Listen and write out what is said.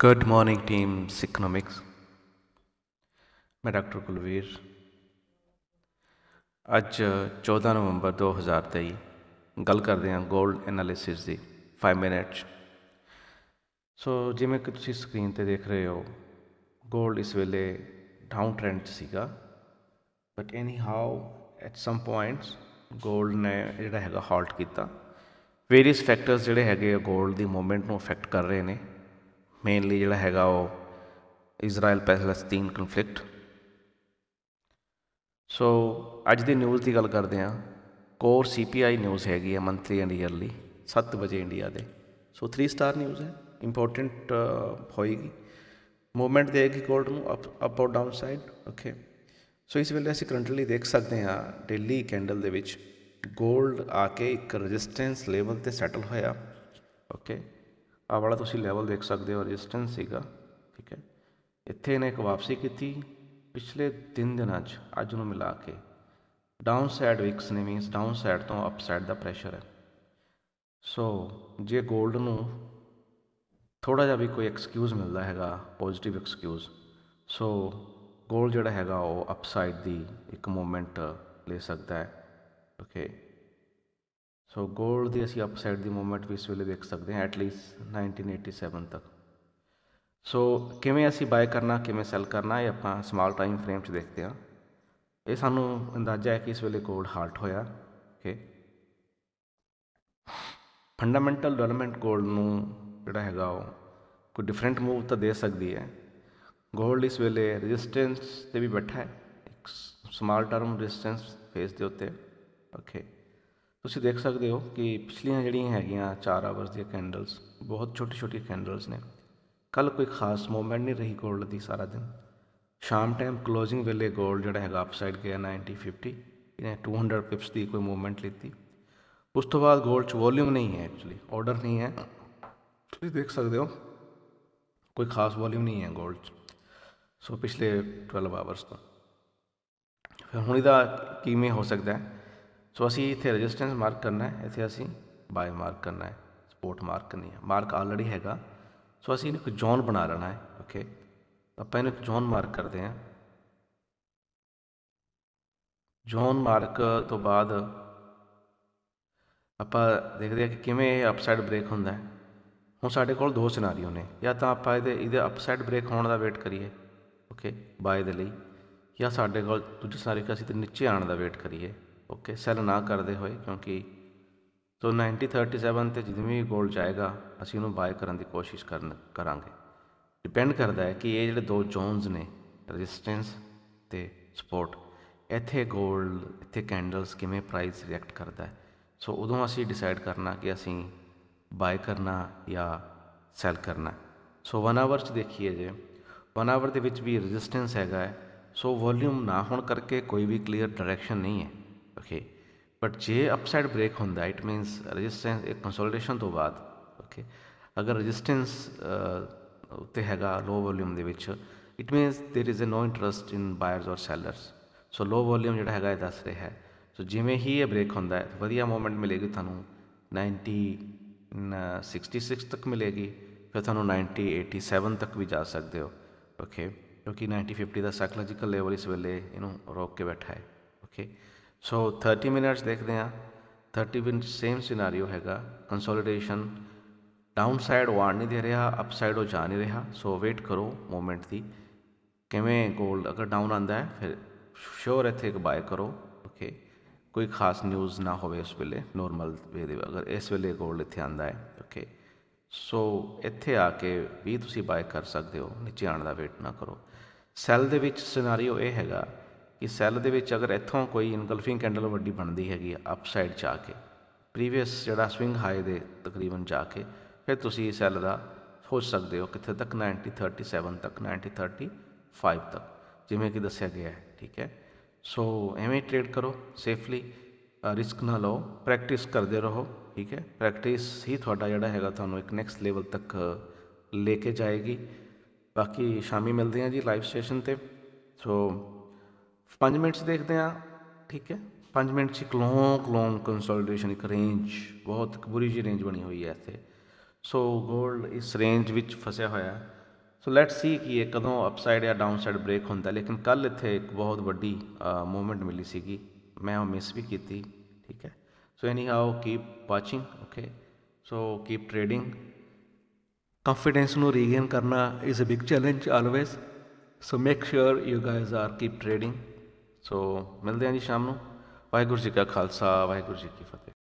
good morning team ਸਿਕਨੋਮਿਕਸ ਮੈਂ doctor Kulveer ਅੱਜ 14 ਨਵੰਬਰ 2023 ਗੱਲ ਕਰਦੇ ਹਾਂ 골ਡ ਐਨਾਲਿਸਿਸ ਦੀ 5 ਮਿੰਟਸ ਸੋ ਜਿਵੇਂ ਕਿ ਤੁਸੀਂ ਸਕਰੀਨ ਤੇ ਦੇਖ ਰਹੇ ਹੋ 골ਡ ਇਸ ਵੇਲੇ ਡਾਊਨ ਟ੍ਰੈਂਡ ਸੀਗਾ but anyhow at some points 골ਡ ਨੇ ਜਿਹੜਾ ਹੈਗਾ ਹਾਲਟ ਕੀਤਾ ਵੇਰੀਅਸ ਫੈਕਟਰਸ ਜਿਹੜੇ ਹੈਗੇ ਆ 골ਡ ਦੀ ਮੂਵਮੈਂਟ ਨੂੰ ਅਫੈਕਟ ਕਰ ਰਹੇ ਨੇ ਮੇਨਲੀ ਜਿਹੜਾ ਹੈਗਾ ਉਹ ਇਜ਼ਰਾਈਲ ਪੈਲਸਤੀਨ ਕਨਫਲਿਕਟ ਸੋ ਅੱਜ ਦੀ ਨਿਊਜ਼ ਦੀ ਗੱਲ ਕਰਦੇ ਆ ਕੋਰ ਸੀਪੀਆਈ ਨਿਊਜ਼ ਹੈਗੀ ਹੈ ਮੰਥਲੀ ਐਂਡ ਇਅਰਲੀ 7 ਵਜੇ ਇੰਡੀਆ ਦੇ ਸੋ 3 ਸਟਾਰ ਨਿਊਜ਼ ਹੈ ਇੰਪੋਰਟੈਂਟ ਹੋਏਗੀ ਮੂਵਮੈਂਟ ਇੱਕ ਕੋਲਡ ਨੂੰ ਅਪ ਅਪ ਔਰ ਡਾਊਨ ਸਾਈਡ ਓਕੇ ਸੋ ਇਸ ਵੇਲੇ ਅਸੀਂ ਕਰੰਟਲੀ ਦੇਖ ਸਕਦੇ ਹਾਂ ਡੇਲੀ ਕੈਂਡਲ ਦੇ ਵਿੱਚ ਗੋਲਡ ਆ ਕੇ ਇੱਕ ਰੈਜ਼ਿਸਟੈਂਸ ਲੈਵਲ ਤੇ ਸੈਟਲ ਹੋਇਆ ਓਕੇ ਆ ਵਾਲਾ ਤੁਸੀਂ ਲੈਵਲ ਦੇਖ ਸਕਦੇ ਹੋ ਰੈਜ਼ਿਸਟੈਂਸ ਸੀਗਾ ਠੀਕ ਹੈ ਇੱਥੇ ਇਹਨੇ ਇੱਕ ਵਾਪਸੀ ਕੀਤੀ ਪਿਛਲੇ ਦਿਨ ਦਿਨਾਂ 'ਚ ਅੱਜ ਨੂੰ ਮਿਲਾ ਕੇ ਡਾਊਨ ਸਾਈਡ ਵਿਕਸ ਨੇ ਮੀਨਸ ਡਾਊਨ ਸਾਈਡ ਤੋਂ ਅਪ ਸਾਈਡ ਦਾ ਪ੍ਰੈਸ਼ਰ ਹੈ ਸੋ ਜੇ 골ਡ ਨੂੰ ਥੋੜਾ ਜਿਹਾ ਵੀ ਕੋਈ ਐਕਸਕਿਊਜ਼ ਮਿਲਦਾ ਹੈਗਾ ਪੋਜ਼ਿਟਿਵ ਐਕਸਕਿਊਜ਼ ਸੋ 골ਡ ਜਿਹੜਾ ਹੈਗਾ ਉਹ ਅਪ ਸਾਈਡ ਦੀ ਇੱਕ ਮੂਵਮੈਂਟ ਲੈ ਸਕਦਾ ਹੈ ਓਕੇ ਸੋ ਗੋਲਡ ਦੀ ਅਸੀਂ ਅਪਸਾਈਡ ਦੀ ਮੂਵਮੈਂਟ ਵੀ ਇਸ ਵੇਲੇ ਦੇਖ ਸਕਦੇ ਹਾਂ ਐਟ ਲੀਸਟ 1987 ਤੱਕ ਸੋ ਕਿਵੇਂ ਅਸੀਂ ਬਾਏ ਕਰਨਾ ਕਿਵੇਂ ਸੈਲ ਕਰਨਾ ਇਹ ਆਪਾਂ ਸਮਾਲ ਟਾਈਮ ਫਰੇਮ 'ਚ ਦੇਖਦੇ ਹਾਂ ਇਹ ਸਾਨੂੰ ਅੰਦਾਜ਼ਾ ਹੈ ਕਿ ਇਸ ਵੇਲੇ ਗੋਲਡ ਹਾਲਟ ਹੋਇਆ ਓਕੇ ਫੰਡਾਮੈਂਟਲ ਡਵੈਲਪਮੈਂਟ ਗੋਲਡ ਨੂੰ ਜਿਹੜਾ ਹੈਗਾ ਉਹ ਕੋਈ ਡਿਫਰੈਂਟ ਮੂਵ ਤਾਂ ਦੇ ਸਕਦੀ ਹੈ ਗੋਲਡ ਇਸ ਵੇਲੇ ਰੈਜ਼ਿਸਟੈਂਸ ਤੇ ਵੀ ਬੈਠਾ ਹੈ ਇੱਕ ਸਮਾਲ ਟਰਮ ਰੈਜ਼ਿਸਟੈਂਸ ਫੇਸ ਦੇ ਉੱਤੇ ਓਕੇ ਤੁਸੀਂ ਦੇਖ ਸਕਦੇ ਹੋ ਕਿ ਪਿਛਲੀਆਂ ਜਿਹੜੀਆਂ ਹੈਗੀਆਂ 4 ਆਵਰਸ ਦੀਆਂ ਕੈਂਡਲਸ ਬਹੁਤ ਛੋਟੀ ਛੋਟੀ ਕੈਂਡਲਸ ਨੇ ਕੱਲ ਕੋਈ ਖਾਸ ਮੂਵਮੈਂਟ ਨਹੀਂ ਰਹੀ ਗੋਲਡ ਦੀ ਸਾਰਾ ਦਿਨ ਸ਼ਾਮ ਟਾਈਮ ਕਲੋਜ਼ਿੰਗ ਵੇਲੇ ਗੋਲਡ ਜਿਹੜਾ ਹੈਗਾ ਅਪਸਾਈਡ ਗਿਆ 9050 ਇਹਨੇ 200 ਪਿਪਸ ਦੀ ਕੋਈ ਮੂਵਮੈਂਟ ਲਈਤੀ ਉਸ ਤੋਂ ਬਾਅਦ ਗੋਲਡ 'ਚ ਵੋਲਿਊਮ ਨਹੀਂ ਹੈ ਐਕਚੁਅਲੀ ਆਰਡਰ ਨਹੀਂ ਹੈ ਤੁਸੀਂ ਦੇਖ ਸਕਦੇ ਹੋ ਕੋਈ ਖਾਸ ਵੋਲਿਊਮ ਨਹੀਂ ਹੈ ਗੋਲਡ 'ਚ ਸੋ ਪਿਛਲੇ 12 ਆਵਰਸ ਤੋਂ ਫਿਰ ਹੁਣ ਇਹਦਾ ਕਿਵੇਂ ਹੋ ਸਕਦਾ ਹੈ ਸੋ ਅਸੀਂ ਇੱਥੇ ਰੈਜ਼ਿਸਟੈਂਸ ਮਾਰਕ ਕਰਨਾ ਹੈ ਇੱਥੇ ਅਸੀਂ ਬਾਈ ਮਾਰਕ ਕਰਨਾ ਹੈ ਸਪੋਰਟ ਮਾਰਕ ਕਰਨੀ ਹੈ ਮਾਰਕ ਆਲਰੇਡੀ ਹੈਗਾ ਸੋ ਅਸੀਂ ਇੱਕ ਜ਼ੋਨ ਬਣਾ ਲੈਣਾ ਹੈ ਓਕੇ ਆਪਾਂ ਇਹਨੂੰ ਇੱਕ ਜ਼ੋਨ ਮਾਰਕ ਕਰਦੇ ਹਾਂ ਜ਼ੋਨ ਮਾਰਕ ਤੋਂ ਬਾਅਦ ਆਪਾਂ ਦੇਖਦੇ ਹਾਂ ਕਿ ਕਿਵੇਂ ਇਹ ਅਪਸਾਈਡ ਬ੍ਰੇਕ ਹੁੰਦਾ ਹੈ ਹੁਣ ਸਾਡੇ ਕੋਲ ਦੋ ਸਿਨੈਰੀਓ ਨੇ ਜਾਂ ਤਾਂ ਆਪਾਂ ਇਹਦੇ ਇਹਦੇ ਅਪਸਾਈਡ ਬ੍ਰੇਕ ਹੋਣ ਦਾ ਵੇਟ ਕਰੀਏ ਓਕੇ ਬਾਏ ਦੇ ਲਈ ਜਾਂ ਸਾਡੇ ਕੋਲ ਦੂਜੇ ਸਾਰੇ ਕਿ ਅਸੀਂ ਤੇ ਨੀਚੇ ਆਣ ਦਾ ਵੇਟ ਕਰੀਏ ਓਕੇ ਸੈਲ ਨਾ ਕਰਦੇ ਹੋਏ ਕਿਉਂਕਿ ਸੋ 9037 ਤੇ ਜਿੰਨੀ ਵੀ ਗੋਲ ਜਾਏਗਾ ਅਸੀਂ ਉਹਨੂੰ ਬਾਏ ਕਰਨ ਦੀ ਕੋਸ਼ਿਸ਼ ਕਰਨ ਕਰਾਂਗੇ ਡਿਪੈਂਡ ਕਰਦਾ ਹੈ ਕਿ ਇਹ ਜਿਹੜੇ ਦੋ ਜ਼ੋਨਸ ਨੇ ਰੈਜ਼ਿਸਟੈਂਸ ਤੇ ਸਪੋਰਟ ਇੱਥੇ ਗੋਲਡ ਇੱਥੇ ਕੈਂਡਲਸ ਕਿਵੇਂ ਪ੍ਰਾਈਸ ਰਿਐਕਟ ਕਰਦਾ ਹੈ ਸੋ ਉਦੋਂ ਅਸੀਂ ਡਿਸਾਈਡ ਕਰਨਾ ਕਿ ਅਸੀਂ ਬਾਏ ਕਰਨਾ ਜਾਂ ਸੈਲ ਕਰਨਾ ਸੋ 1 ਆਵਰ ਚ ਦੇਖੀਏ ਜੇ 1 ਆਵਰ ਦੇ ਵਿੱਚ ਵੀ ਰੈਜ਼ਿਸਟੈਂਸ ਹੈਗਾ ਹੈ ਸੋ ਵੋਲਿਊਮ ਨਾ ਹੋਣ ਕਰਕੇ ਕੋਈ ਵੀ ਕਲੀਅਰ ਡਾਇਰੈਕਸ਼ਨ ਨਹੀਂ ਹੈ ਓਕੇ ਬਟ ਜੇ ਅਪਸਾਈਡ ਬ੍ਰੇਕ ਹੁੰਦਾ ਇਟ ਮੀਨਸ ਰੈਜ਼ਿਸਟੈਂਸ ਇੱਕ ਕੰਸੋਲੀਡੇਸ਼ਨ ਤੋਂ ਬਾਅਦ ਓਕੇ ਅਗਰ ਰੈਜ਼ਿਸਟੈਂਸ ਉੱਤੇ ਹੈਗਾ ਲੋ ਵੋਲਿਊਮ ਦੇ ਵਿੱਚ it means there is no interest in buyers or sellers so low volume ਜਿਹੜਾ ਹੈਗਾ ਇਹ ਦੱਸ ਰਿਹਾ ਹੈ ਸੋ ਜਿਵੇਂ ਹੀ ਇਹ ਬ੍ਰੇਕ ਹੁੰਦਾ ਹੈ ਵਧੀਆ ਮੂਵਮੈਂਟ ਮਿਲੇਗੀ ਤੁਹਾਨੂੰ 90 66 ਤੱਕ ਮਿਲੇਗੀ ਫਿਰ ਤੁਹਾਨੂੰ 90 87 ਤੱਕ ਵੀ ਜਾ ਸਕਦੇ ਹੋ ਓਕੇ ਕਿਉਂਕਿ 90 50 ਦਾ ਸਾਈਕੋਲੋਜੀਕਲ ਲੈਵਲ ਇਸ ਵੇਲੇ ਇਹਨੂੰ ਰੋਕ ਕੇ ਬੈਠਾ ਹੈ ਓਕੇ ਸੋ 30 ਮਿੰਟਸ ਦੇਖਦੇ ਆ 30 ਮਿੰਟ ਸੇਮ ਸਿਨੈਰੀਓ ਹੈਗਾ ਕੰਸੋਲੀਡੇਸ਼ਨ ਡਾਊਨ ਸਾਈਡ ਵਾਰ ਨਹੀਂ ਦੇ ਰਿਹਾ ਅਪ ਸਾਈਡ ਉਹ ਜਾ ਨਹੀਂ ਰਿਹਾ ਸੋ ਵੇਟ ਕਰੋ ਮੂਮੈਂਟ ਦੀ ਕਿਵੇਂ ਗੋਲਡ ਅਗਰ ਡਾਊਨ ਆਂਦਾ ਹੈ ਫਿਰ ਸ਼ੋਰ ਇੱਥੇ ਇੱਕ ਬਾਇ ਕਰੋ ਓਕੇ ਕੋਈ ਖਾਸ ਨਿਊਜ਼ ਨਾ ਹੋਵੇ ਉਸ ਵੇਲੇ ਨੋਰਮਲ ਵੇ ਦੇ ਅਗਰ ਇਸ ਵੇਲੇ ਗੋਲਡ ਇੱਥੇ ਆਂਦਾ ਹੈ ਓਕੇ ਸੋ ਇੱਥੇ ਆ ਕੇ ਵੀ ਤੁਸੀਂ ਬਾਇ ਕਰ ਸਕਦੇ ਹੋ ਨੀਚੇ ਆਣ ਦਾ ਵੇਟ ਨਾ ਕਰੋ ਸੈਲ ਦੇ ਵਿੱਚ ਸਿਨੈਰੀਓ ਇਹ ਹੈਗਾ ਕਿ ਸੈੱਲ ਦੇ ਵਿੱਚ ਅਗਰ ਇੱਥੋਂ ਕੋਈ ਇਨਗਲਫਿੰਗ ਕੈਂਡਲ ਵੱਡੀ ਬਣਦੀ ਹੈਗੀ ਅਪਸਾਈਡ ਜਾ ਕੇ ਪ੍ਰੀਵੀਅਸ ਜਿਹੜਾ ਸਵਿੰਗ ਹਾਈ ਦੇ ਤਕਰੀਬਨ ਜਾ ਕੇ ਫਿਰ ਤੁਸੀਂ ਸੈੱਲ ਦਾ ਸੋਚ ਸਕਦੇ ਹੋ ਕਿੱਥੇ ਤੱਕ 9037 ਤੱਕ 9035 ਤੱਕ ਜਿਵੇਂ ਕਿ ਦੱਸਿਆ ਗਿਆ ਹੈ ਠੀਕ ਹੈ ਸੋ ਐਵੇਂ ਟ੍ਰੇਡ ਕਰੋ ਸੇਫਲੀ ਰਿਸਕ ਨਾ ਲਓ ਪ੍ਰੈਕਟਿਸ ਕਰਦੇ ਰਹੋ ਠੀਕ ਹੈ ਪ੍ਰੈਕਟਿਸ ਹੀ ਤੁਹਾਡਾ ਜਿਹੜਾ ਹੈਗਾ ਤੁਹਾਨੂੰ ਇੱਕ ਨੈਕਸਟ ਲੈਵਲ ਤੱਕ ਲੈ ਕੇ ਜਾਏਗੀ ਬਾਕੀ ਸ਼ਾਮੀ ਮਿਲਦੇ ਹਾਂ ਜੀ ਲਾਈਵ ਸੈਸ਼ਨ ਤੇ ਸੋ 5 ਮਿੰਟਸ ਦੇਖਦੇ ਆ ਠੀਕ ਹੈ 5 ਮਿੰਟ 'ਚ ਇੱਕ ਲੌਂਗ ਲੌਂਗ ਕੰਸੋਲੀਡੇਸ਼ਨ ਇੱਕ ਰੇਂਜ ਬਹੁਤ ਬੁਰੀ ਜੀ ਰੇਂਜ ਬਣੀ ਹੋਈ ਹੈ ਇੱਥੇ ਸੋ 골ਡ ਇਸ ਰੇਂਜ ਵਿੱਚ ਫਸਿਆ ਹੋਇਆ ਸੋ ਲੈਟਸ ਸੀ ਕਿ ਇਹ ਕਦੋਂ ਅਪਸਾਈਡ ਜਾਂ ਡਾਊਨਸਾਈਡ ਬ੍ਰੇਕ ਹੁੰਦਾ ਲੇਕਿਨ ਕੱਲ ਇੱਥੇ ਇੱਕ ਬਹੁਤ ਵੱਡੀ ਮੂਵਮੈਂਟ ਮਿਲੀ ਸੀਗੀ ਮੈਂ ਉਹ ਮਿਸ ਵੀ ਕੀਤੀ ਠੀਕ ਹੈ so anyhow keep watching okay so keep trading confidence ਨੂੰ ਰੀਗੇਨ ਕਰਨਾ is a big challenge always so make sure you guys are keep trading so ਮਿਲਦੇ ਹਾਂ ਜੀ ਸ਼ਾਮ ਨੂੰ ਵਾਹਿਗੁਰੂ ਜੀ ਕਾ ਖਾਲਸਾ ਵਾਹਿਗੁਰੂ ਜੀ ਕੀ ਫਤਿਹ